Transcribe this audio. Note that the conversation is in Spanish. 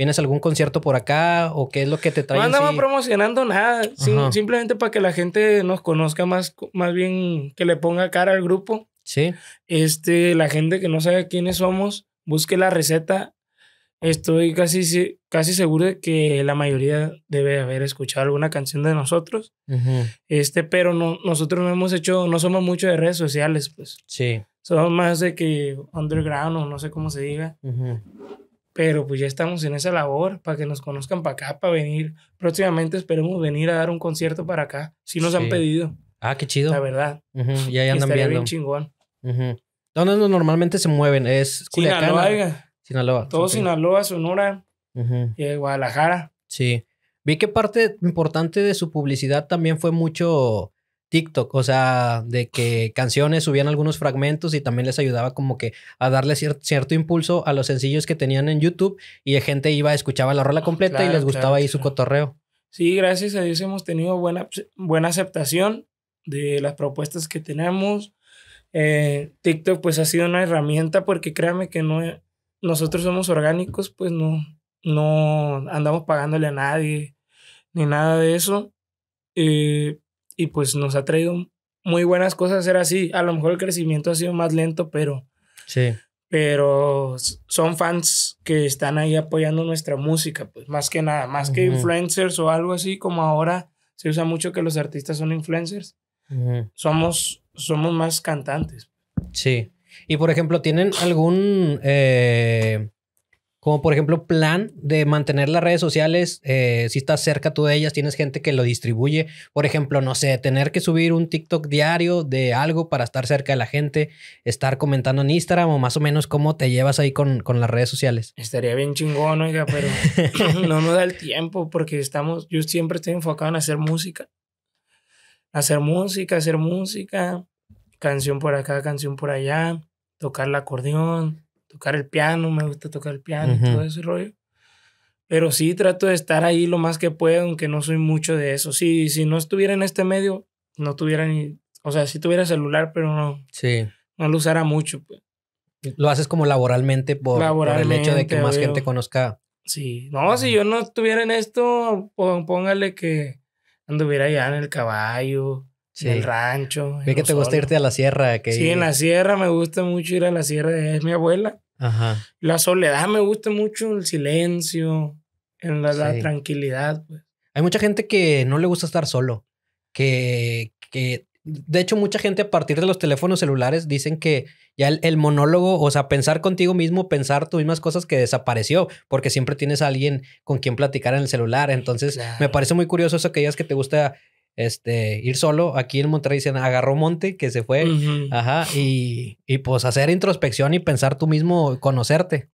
¿Vienes algún concierto por acá o qué es lo que te trae? No andamos promocionando nada, simplemente para que la gente nos conozca más, más bien que le ponga cara al grupo. Sí. Este, la gente que no sabe quiénes somos, busque la receta. Estoy casi, casi seguro de que la mayoría debe haber escuchado alguna canción de nosotros. Este, pero no, nosotros no hemos hecho, no somos mucho de redes sociales, pues. Sí. Somos más de que underground o no sé cómo se diga. Uh pero pues ya estamos en esa labor para que nos conozcan para acá, para venir. Próximamente esperemos venir a dar un concierto para acá. Si nos han pedido. Ah, qué chido. La verdad. Y ahí Ya, andan viendo. bien chingón. ¿Dónde normalmente se mueven? Es Culiacán. Sinaloa. Sinaloa. Todo Sinaloa, Sonora. y Guadalajara. Sí. Vi que parte importante de su publicidad también fue mucho TikTok, o sea, de que canciones subían algunos fragmentos y también les ayudaba como que a darle cierto impulso a los sencillos que tenían en YouTube y la gente iba, escuchaba la rola completa y les gustaba ahí su cotorreo. Sí, gracias a Dios hemos tenido buena, pues, buena aceptación de las propuestas que tenemos. Eh, TikTok pues ha sido una herramienta porque créame que no, nosotros somos orgánicos, pues no, no andamos pagándole a nadie ni nada de eso. Eh, y pues nos ha traído muy buenas cosas ser así. A lo mejor el crecimiento ha sido más lento, pero... Sí. Pero son fans que están ahí apoyando nuestra música, pues más que nada, más que influencers o algo así, como ahora se usa mucho que los artistas son influencers. Somos, somos más cantantes. Sí. Y por ejemplo, ¿tienen algún eh, como por ejemplo plan de mantener las redes sociales, eh, si estás cerca tú de ellas, tienes gente que lo distribuye, por ejemplo, no sé, tener que subir un TikTok diario de algo para estar cerca de la gente, estar comentando en Instagram o más o menos cómo te llevas ahí con, con las redes sociales. Estaría bien chingón, oiga, pero no nos da el tiempo porque estamos, yo siempre estoy enfocado en hacer música, hacer música, hacer música, canción por acá, canción por allá, tocar el acordeón tocar el piano, me gusta tocar el piano, todo ese rollo. Pero sí trato de estar ahí lo más que puedo, aunque no soy mucho de eso. Sí, si no estuviera en este medio, no tuviera ni... O sea, sí tuviera celular, pero no... No lo usara mucho. Pues. Lo haces como laboralmente por, el hecho de que más gente conozca. Sí. No, si yo no estuviera en esto, póngale que anduviera ya en el caballo, el rancho. Ve que te gusta irte a la sierra. Que... Sí, en la sierra me gusta mucho ir a la sierra. Es mi abuela. Ajá. La soledad me gusta mucho, el silencio, en la, tranquilidad. Pues. Hay mucha gente que no le gusta estar solo. Que, que de hecho, mucha gente a partir de los teléfonos celulares dicen que ya el, monólogo, o sea, pensar contigo mismo, pensar tus mismas cosas que desapareció, porque siempre tienes a alguien con quien platicar en el celular. Entonces, me parece muy curioso eso que digas que te gusta este, ir solo. Aquí en Monterrey dicen agarró monte, que se fue. Ajá. y, pues hacer introspección y pensar tú mismo, conocerte.